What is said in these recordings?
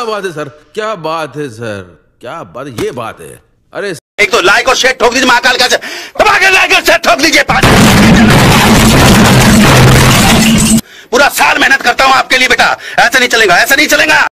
क्या बात है सर क्या बात है सर क्या बात ये बात है अरे एक तो लाइक और शेयर ठोक दीजिए महाकाल का लाइक और शेयर ठोक दीजिए पूरा साल मेहनत करता हूँ आपके लिए बेटा ऐसा नहीं चलेगा ऐसा नहीं चलेगा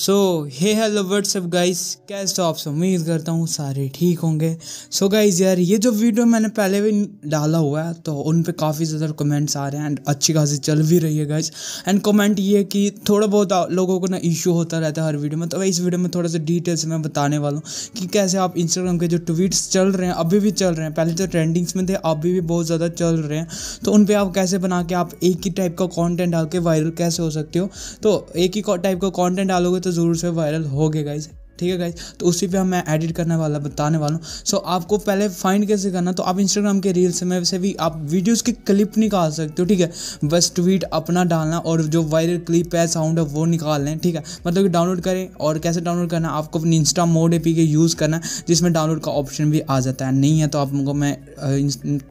so hey hello what's up guys कैसे हो आपसे उम्मीद करता हूँ सारे ठीक होंगे सो so गाइस यार ये जो वीडियो मैंने पहले भी डाला हुआ है तो उन पे काफ़ी ज़्यादा कमेंट्स आ रहे हैं एंड अच्छी खासी चल भी रही है गाइस एंड कमेंट ये कि थोड़ा बहुत लोगों को ना इशू होता रहता है हर वीडियो में तो इस वीडियो में थोड़ा सा डिटेल्स मैं बताने वाला हूँ कि कैसे आप इंस्टाग्राम के जो ट्वीट्स चल रहे हैं अभी भी चल रहे हैं पहले तो ट्रेंडिंग्स में थे अभी भी बहुत ज़्यादा चल रहे हैं तो उन पर आप कैसे बना के आप एक ही टाइप का कॉन्टेंट डाल के वायरल कैसे हो सकते हो तो एक ही टाइप का कॉन्टेंट डालोगे तो ज़रूर से वायरल हो गए गाइज ठीक है गाइज तो उसी पे हम मैं एडिट करने वाला बताने वाला हूँ सो आपको पहले फाइंड कैसे करना तो आप इंस्टाग्राम के रील्स में से भी आप वीडियोज़ की क्लिप निकाल सकते हो ठीक है बस ट्वीट अपना डालना और जो वायरल क्लिप है साउंड है वो निकाल लें ठीक है मतलब कि डाउनलोड करें और कैसे डाउनलोड करना आपको अपनी इंस्टा मोड ए के यूज़ करना जिसमें डाउनलोड का ऑप्शन भी आ जाता है नहीं है तो आपको मैं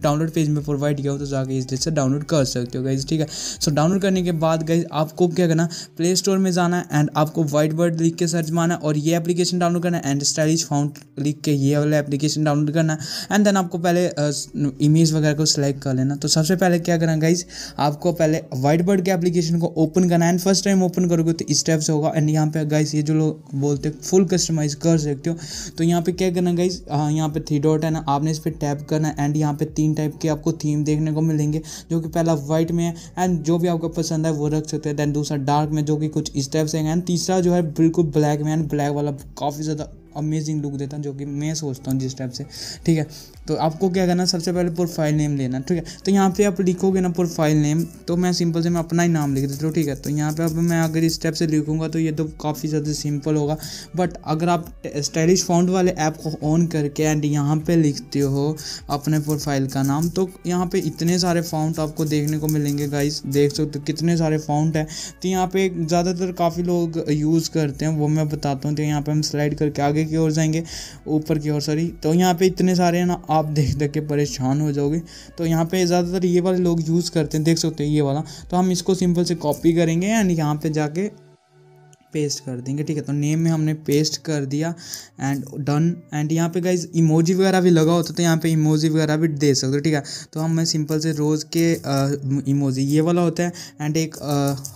डाउनलोड पेज में प्रोवाइड किया हूँ तो जाके इस से डाउनलोड कर सकते हो गाइज ठीक है सो डाउनलोड करने के बाद गाइज आपको क्या करना प्ले स्टोर में जाना एंड आपको वाइट वर्ड लिख के सर्च माना और ये एप्लीकेशन एप्लीकेशन डाउनलोड करना एंड स्टाइलिश फाउंड लिख के ये वाला एप्लीकेशन डाउनलोड करना एंड देन आपको पहले इमेज uh, वगैरह को सिलेक्ट कर लेना तो सबसे पहले क्या करना गाइज आपको पहले व्हाइट बर्ड के एप्लीकेशन को ओपन करना एंड फर्स्ट टाइम ओपन करोगे तो इस टाइप से होगा एंड यहाँ पे गाइज ये जो लोग बोलते हैं फुल कस्टमाइज कर सकते हो तो यहाँ पे क्या करना गाइज हाँ, यहाँ पे थ्री डॉट है ना आपने इस पर टैप करना एंड यहाँ पे तीन टाइप के आपको थीम देखने को मिलेंगे जो कि पहला व्हाइट में है एंड जो भी आपको पसंद है वो रख सकते हैं देन दूसरा डार्क में जो कि कुछ इस टाइप से एंड तीसरा जो है बिल्कुल ब्लैक में एंड ब्लैक वाला काफ़ी ज़्यादा अमेजिंग लुक देता है जो कि मैं सोचता हूँ जिस टाइप से ठीक है तो आपको क्या करना सबसे पहले प्रोफाइल नेम लेना ठीक है तो यहाँ पे आप लिखोगे ना प्रोफाइल नेम तो मैं सिंपल से मैं अपना ही नाम लिख देता हूँ ठीक है तो यहाँ पे अब मैं अगर इस स्टेप से लिखूँगा तो ये तो काफ़ी ज़्यादा सिंपल होगा बट अगर आप स्टाइलिश फाउंड वाले ऐप को ऑन करके एंड यहाँ पर लिखते हो अपने प्रोफाइल का नाम तो यहाँ पर इतने सारे फाउंट आपको देखने को मिलेंगे गाइस देख सकते हो कितने सारे फाउंट हैं तो यहाँ पर ज़्यादातर काफ़ी लोग यूज़ करते हैं वो मैं बताता हूँ तो यहाँ पर हम स्लाइड करके आगे की ओर जाएंगे ऊपर की ओर सॉरी तो यहाँ पर इतने सारे ना आप देख देख के परेशान हो जाओगे तो यहाँ पे ज़्यादातर ये वाले लोग यूज़ करते हैं देख सकते हैं ये वाला तो हम इसको सिंपल से कॉपी करेंगे एंड यहाँ पे जाके पेस्ट कर देंगे ठीक है तो नेम में हमने पेस्ट कर दिया एंड डन एंड यहाँ पे गाइज इमोजी वगैरह भी लगा होता तो यहाँ पे इमोजी वगैरह भी दे सकते हो ठीक है तो हम मैं सिंपल से रोज़ के इमोजी ये वाला होता है एंड एक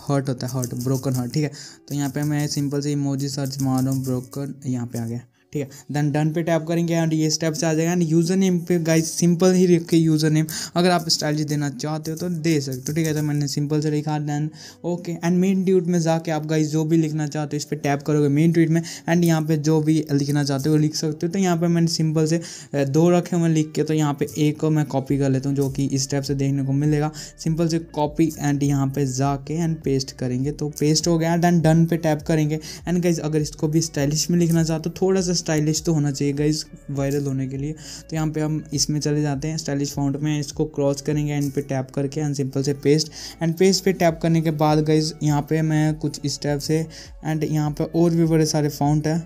हर्ट होता है हर्ट ब्रोकन हर्ट ठीक है तो यहाँ पे मैं सिंपल से इमोजी सर्च मार रहा हूँ ब्रोकन यहाँ पे आ गया ठीक है देन डन पे टैप करेंगे एंड ये स्टेप से आ जाएगा एंड यूज़र नेम पे गाइस सिंपल ही रख के यूज़र नेम अगर आप स्टाइल देना चाहते हो तो दे सकते हो ठीक है तो मैंने सिंपल से लिखा then okay and main tweet में जाके आप गाइस जो भी लिखना चाहते हो इस पर टैप करोगे मेन ट्वीट में एंड यहाँ पर जो भी लिखना चाहते हो लिख सकते हो तो यहाँ पर मैंने सिंपल से दो रखे हुए लिख के तो यहाँ पे एक को मैं कॉपी कर लेता हूँ जो कि इस टाइप से देखने को मिलेगा सिंपल से कॉपी एंड यहाँ पे जाके एंड पेस्ट करेंगे तो पेस्ट हो गया एंड डन पे टैप करेंगे एंड गाइज अगर इसको भी स्टाइलिश में लिखना चाहते हो थोड़ा सा स्टाइलिश तो होना चाहिए गाइज वायरल होने के लिए तो यहाँ पे हम इसमें चले जाते हैं स्टाइलिश फाउंट में इसको क्रॉस करेंगे एंड पे टैप करके एंड सिंपल से पेस्ट एंड पेस्ट पे टैप करने के बाद गाइज यहाँ पे मैं कुछ इस टाइप से एंड यहाँ पे और भी बड़े सारे फाउंट हैं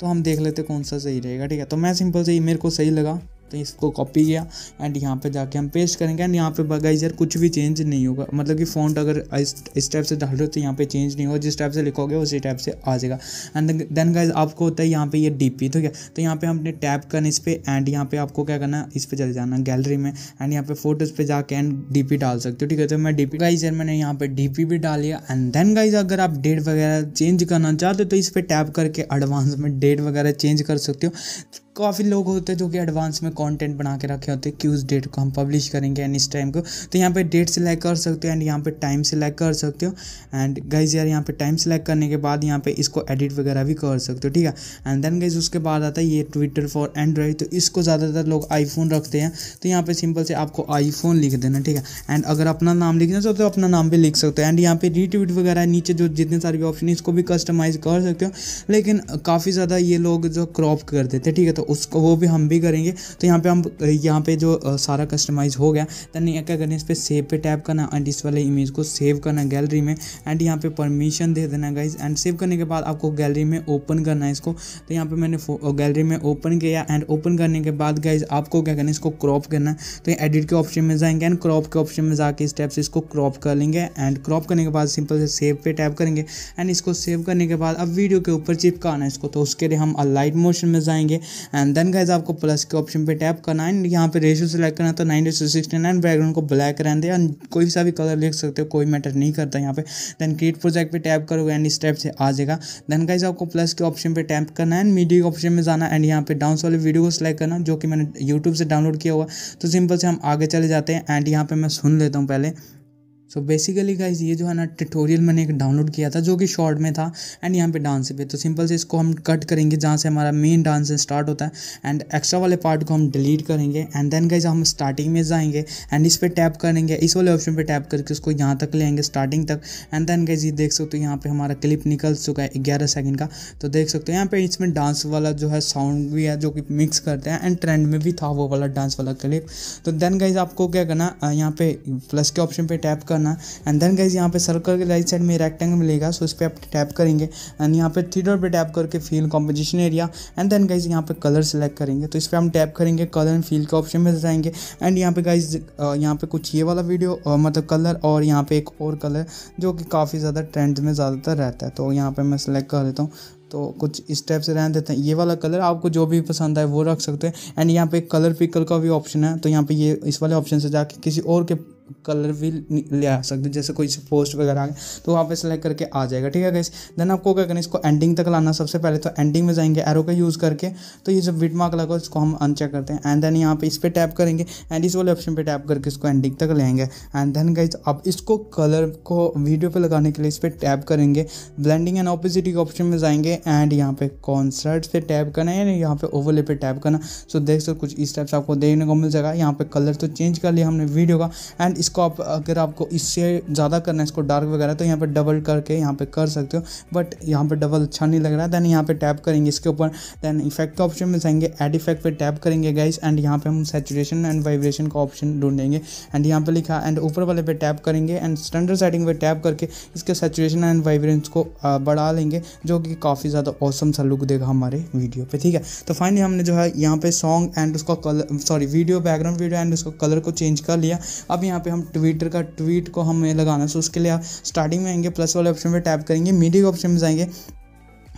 तो हम देख लेते कौन सा सही रहेगा ठीक है तो मैं सिंपल से मेरे को सही लगा तो इसको कॉपी किया एंड यहाँ पे जाके हम पेस्ट करेंगे एंड यहाँ पे बगाई यार कुछ भी चेंज नहीं होगा मतलब कि फ़ॉन्ट अगर इस, टाइप से डाल रहे हो तो यहाँ पे चेंज नहीं होगा जिस टाइप से लिखोगे उसी टाइप से आ जाएगा एंड देन गाइज आपको होता है यहाँ पे ये डी पी ठीक है तो यहाँ पे हमने टैप करना इस पर एंड यहाँ पे आपको क्या करना इस पर चले जाना गैलरी में एंड यहाँ पे फोटोज़ पे जाके एंड डी पी डाल सकते हो ठीक है तो मैं डी पी गाइज यार मैंने यहाँ पे डी पी भी डाल लिया एंड देन गाइज अगर आप डेट वगैरह चेंज करना चाहते हो तो इस पर टैप करके एडवांस में डेट वगैरह चेंज कर सकते हो काफ़ी लोग होते हैं जो कि एडवांस में कंटेंट बना के रखे होते हैं कि उस डेट को हम पब्लिश करेंगे एंड इस टाइम को तो यहाँ पे डेट सिलेक्ट कर सकते हो एंड यहाँ पे टाइम सिलेक्ट कर सकते हो एंड गाइज यार यहाँ पे टाइम सिलेक्ट करने के बाद यहाँ पे इसको एडिट वगैरह भी कर सकते हो ठीक है एंड देन गाइज उसके बाद आता है ये ट्विटर फॉर एंड्रॉइड तो इसको ज़्यादातर लोग आईफोन रखते हैं तो यहाँ पर सिंपल से आपको आईफोन लिख देना ठीक है एंड अगर अपना नाम लिखना चाहते हो अपना नाम भी लिख सकते हो एंड यहाँ पर रीट्वीट वगैरह नीचे जो जितने सारे ऑप्शन है इसको भी कस्टमाइज़ कर सकते हो लेकिन काफ़ी ज़्यादा ये लोग जो क्रॉप कर देते ठीक है तो उसको वो भी हम भी करेंगे तो यहाँ पे हम यहाँ पे जो सारा कस्टमाइज हो गया तो नहीं क्या करना इस पर सेव पे टैप करना एंड इस वाले इमेज को सेव करना गैलरी में एंड यहाँ पे परमिशन दे देना गाइज एंड सेव करने के बाद आपको गैलरी में ओपन करना है इसको तो यहाँ पे मैंने गैलरी में ओपन किया एंड ओपन करने के बाद गाइज आपको क्या करना है इसको क्रॉप करना है तो एडिट के ऑप्शन में जाएंगे एंड क्रॉप के ऑप्शन में जाके स्टेप से इसको क्रॉप कर लेंगे एंड क्रॉप करने के बाद सिंपल से सेव पे टैप करेंगे एंड इसको सेव करने के बाद अब वीडियो के ऊपर चिपकाना है इसको तो उसके लिए हम लाइट मोशन में जाएंगे एंड देन गाइज आपको प्लस के ऑप्शन पे टैप करना है एंड यहाँ पे रेशियो सेलेक्ट करना है तो nine ratio sixty nine background को ब्लैक रहने दे एंड कोई सा भी कलर लिख सकते हो कोई मैटर नहीं करता यहाँ पे देन क्रिएट प्रोजेक्ट पे टैप करोगे एंड इस टाइप से आ जाएगा देन गाइज आपको प्लस के ऑप्शन पे टैप करना है एंड मीडिया के ऑप्शन में जाना एंड यहाँ पे डाउंस वाले वीडियो को सिलेक्ट करना जो कि मैंने यूट्यूब से डाउनलोड किया हुआ तो सिंपल से हम आगे चले जाते हैं एंड यहाँ पर मैं सुन लेता हूँ पहले सो बेसिकली गाइज ये जो है ना ट्यूटोरियल मैंने एक डाउनलोड किया था जो कि शॉर्ट में था एंड यहाँ पे डांस पे तो सिंपल से इसको हम कट करेंगे जहाँ से हमारा मेन डांस स्टार्ट होता है एंड एक्स्ट्रा वाले पार्ट को हम डिलीट करेंगे एंड देन गाइज हम स्टार्टिंग में जाएंगे एंड इस पर टैप करेंगे इस वाले ऑप्शन पर टैप करके उसको यहाँ तक ले आएंगे स्टार्टिंग तक एंड देन गाइज ये देख सकते हो यहाँ पर हमारा क्लिप निकल चुका है ग्यारह सेकेंड का तो देख सकते हो यहाँ पर इसमें डांस वाला जो है साउंड भी है जो कि मिक्स करते हैं एंड ट्रेंड में भी था वो वाला डांस वाला क्लिप तो देन गाइज आपको क्या करना यहाँ पे प्लस के ऑप्शन पर टैप करना करना एंड देन गाइज यहाँ पे सर्कल के राइट साइड में रेक्टेंगल मिलेगा सो इस पर आप टैप करेंगे एंड यहाँ पे थीटर पे टैप करके fill composition area and then guys यहाँ पे कलर सेलेक्ट करेंगे तो इस पर हम टैप करेंगे कलर एंड फील के ऑप्शन में जाएंगे एंड यहाँ पे गाइज यहाँ पे कुछ ये वाला वीडियो मतलब कलर और यहाँ पे एक और कलर जो कि काफ़ी ज़्यादा ट्रेंड में ज़्यादातर रहता है तो यहाँ पर मैं सेलेक्ट कर देता हूँ तो कुछ इस टाइप से रहने देते हैं ये वाला कलर आपको जो भी पसंद आए वो रख सकते हैं एंड यहाँ पे कलर पिकल का भी ऑप्शन है तो यहाँ पे ये इस वाले ऑप्शन से जाके किसी और के कलर भी ले आ सकते हो जैसे कोई से पोस्ट वगैरह आ गया तो वहाँ पे सेलेक्ट करके आ जाएगा ठीक है गैस देन आपको क्या करना है इसको एंडिंग तक लाना सबसे पहले तो एंडिंग में जाएंगे एरो का यूज़ करके तो ये जब विटमार्क लगा इसको हम अनचेक करते हैं एंड देन यहाँ पे इस पर टैप करेंगे एंड इस वाले ऑप्शन पर टैप करके इसको एंडिंग तक लेंगे एंड देन गाइज आप इसको कलर को वीडियो पर लगाने के लिए इस पर टैप करेंगे ब्लेंडिंग एंड ऑपोजिटी के ऑप्शन में जाएंगे एंड यहाँ पे कॉन्सर्ट पे टैप करना है यहाँ पे ओवरले पे टैप करना सो देख सकते कुछ इस टाइप से आपको देखने को मिल जाएगा यहाँ पे कलर तो चेंज कर लिया हमने वीडियो का एंड इसको इसको आप अगर आपको इससे ज़्यादा करना है इसको डार्क वगैरह तो यहाँ पर डबल करके यहाँ पर कर सकते हो बट यहाँ पर डबल अच्छा नहीं लग रहा है देन यहाँ पर टैप करेंगे इसके ऊपर देन इफेक्ट का ऑप्शन में जाएंगे एड इफेक्ट पर टैप करेंगे गाइस एंड यहाँ पर हम सेचुरेशन एंड वाइब्रेशन का ऑप्शन ढूंढेंगे एंड यहाँ पर लिखा एंड ऊपर वाले पे टैप करेंगे एंड स्टैंडर्ड सेटिंग पर टैप करके इसके सेचुरेशन एंड वाइब्रेंस को बढ़ा लेंगे जो कि काफ़ी ज़्यादा औसम सा लुक देगा हमारे वीडियो पे ठीक है तो फाइनली हमने जो है यहाँ पे सॉन्ग एंड उसका colour sorry video background video and उसका कलर को चेंज कर लिया अब यहाँ पे हम ट्विटर का ट्वीट को हमें लगाना है सो उसके लिए आप स्टार्टिंग में आएंगे प्लस वाले ऑप्शन पर टैप करेंगे मीडिया के ऑप्शन में जाएंगे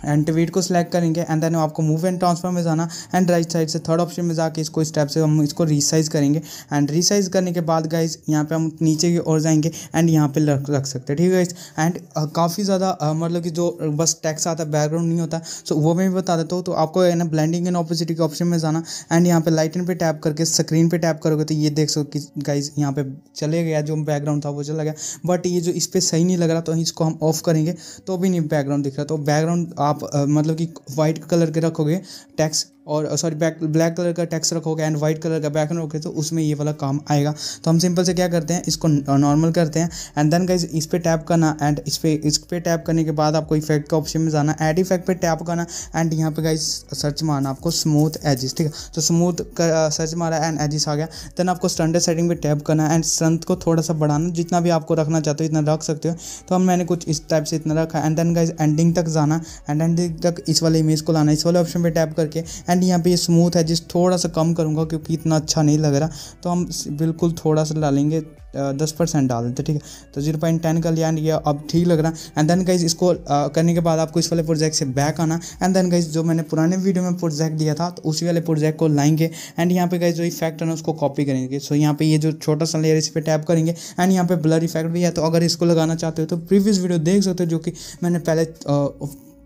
एंड ट्वीट को सिलेक्ट करेंगे एंड देन आपको मूव एंड ट्रांसफर में जाना एंड राइट साइड से थर्ड ऑप्शन में जाके इसको इस से हम इसको रिसाइज़ करेंगे एंड रिसाइज करने के बाद गाइज यहाँ पे हम नीचे की ओर जाएंगे एंड यहाँ पे रख रख सकते हैं ठीक है एंड काफ़ी ज़्यादा मतलब कि जो बस टैक्स आता है बैकग्राउंड नहीं होता सो वो मैं भी बता देता हूँ तो आपको है ना ब्लैंडिंग एंड ऑपोजिटी के ऑप्शन में जाना एंड यहाँ पे लाइटन पे टैप करके स्क्रीन पे टैप करोगे तो ये देख सको कि गाइज यहाँ पे चले गया जो बैकग्राउंड था वो चला गया बट ये जो इस पर सही नहीं लग रहा तो इसको हम ऑफ करेंगे तो भी नहीं बैकग्राउंड दिख रहा तो बैकग्राउंड आप मतलब कि वाइट कलर के रखोगे टैक्स और सॉरी बैक ब्लैक कलर का टैक्स रखोगे एंड वाइट कलर का बैकग्राउंड रखोगे तो उसमें ये वाला काम आएगा तो हम सिंपल से क्या करते हैं इसको नॉर्मल करते हैं एंड देन गाइज इस पर टैप करना एंड इस पर इस पर टैप करने के बाद आपको इफेक्ट का ऑप्शन में जाना एड इफेक्ट पर टैप करना एंड यहाँ पर गाइज सर्च मारना आपको स्मूथ एजिस ठीक है तो स्मूथ का सर्च मारा एंड एजिस आ गया देन आपको स्टैंडर्ड सेटिंग पर टैप करना एंड स्ट्रेंथ को थोड़ा सा बढ़ाना जितना भी आपको रखना चाहते हो इतना रख सकते हो तो हम मैंने कुछ इस टाइप से इतना रखा एंड देन गाइज एंडिंग तक जाना एंड एंडिंग तक इस वाले इमेज को लाना इस वाले ऑप्शन पर टैप करके एंड एंड यहाँ पे स्मूथ है जिस थोड़ा सा कम करूँगा क्योंकि इतना अच्छा नहीं लग रहा तो हम बिल्कुल थोड़ा सा डालेंगे दस परसेंट डाल देते ठीक है तो जीरो पॉइंट टेन का लिया ये अब ठीक लग रहा है एंड देन गाइज इसको आ, करने के बाद आपको इस वाले प्रोजेक्ट से बैक आना एंड देन गाइज जो मैंने पुराने वीडियो में प्रोजेक्ट दिया था तो उसी वाले प्रोजेक्ट को लाएंगे एंड यहाँ पे गाइज जो इफेक्ट है ना उसको कॉपी करेंगे सो यहाँ पे ये जो छोटा सा लेयर इस पर टैप करेंगे एंड यहाँ पे ब्लर इफेक्ट भी है तो अगर इसको लगाना चाहते हो तो प्रीवियस वीडियो देख सकते हो जो कि मैंने पहले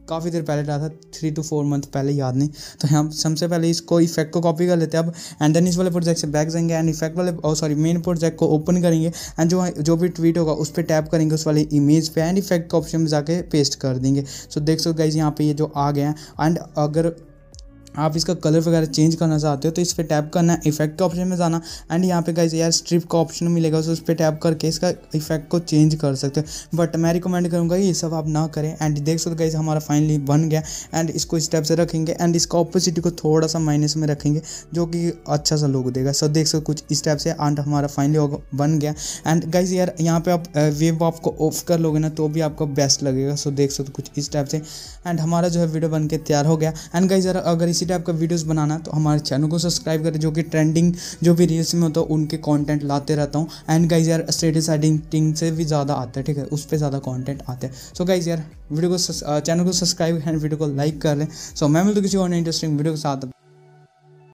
काफ़ी देर पहले डाला था थ्री टू फोर मंथ पहले याद नहीं तो हम सबसे पहले इसको इफेक्ट को कॉपी कर लेते हैं अब एंड देन इस वाले प्रोजेक्ट से बैक जाएंगे एंड इफेक्ट वाले और सॉरी मेन प्रोजेक्ट को ओपन करेंगे एंड जो जो भी ट्वीट होगा उस पर टैप करेंगे उस वाले इमेज पे एंड इफेक्ट का ऑप्शन में जाके पेस्ट कर देंगे सो so, देख सो गाइज यहाँ पे ये जो आ गया एंड अगर आप इसका कलर वगैरह चेंज करना चाहते हो तो इस पर टैप करना है इफेक्ट के ऑप्शन में जाना एंड यहाँ पे गाइस यार स्ट्रिप का ऑप्शन मिलेगा तो उस पर टैप करके इसका इफेक्ट को चेंज कर सकते हो बट मैं रिकमेंड करूँगा ये सब आप ना करें एंड देख सकते गाइस हमारा फाइनली बन गया एंड इसको इस टाइप से रखेंगे एंड इसका ऑपोजिट को थोड़ा सा माइनस में रखेंगे जो कि अच्छा सा लोग देगा सो देख सकते कुछ इस टाइप से एंड हमारा फाइनली बन गया एंड गाइज यार यहाँ पर आप वेब आपको ऑफ कर लोगे ना तो भी आपको बेस्ट लगेगा सो देख सकते कुछ इस टाइप से एंड हमारा जो है वीडियो बन के तैयार हो गया एंड गाइज यार अगर इस इसी टाइप का वीडियोस बनाना तो हमारे चैनल को सब्सक्राइब करें जो कि ट्रेंडिंग जो भी रील्स में होता है उनके कॉन्टेंट लाते रहता हूँ एंड गाइज यार स्टेटस एडिटिंग से भी ज़्यादा आता है ठीक है उस पर ज़्यादा कॉन्टेंट आते हैं सो गाइज यार वीडियो को चैनल को सब्सक्राइब एंड वीडियो को लाइक कर लें सो मैं मिलती किसी और इंटरेस्टिंग वीडियो के साथ